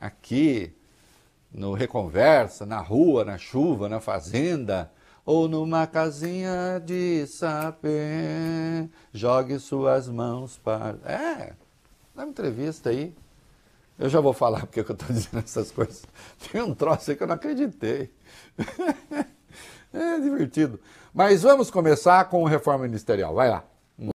aqui, no Reconversa, na rua, na chuva, na fazenda, ou numa casinha de sapé. jogue suas mãos para. É, dá uma entrevista aí. Eu já vou falar porque eu estou dizendo essas coisas. Tem um troço aí que eu não acreditei. é divertido. Mas vamos começar com reforma ministerial. Vai lá.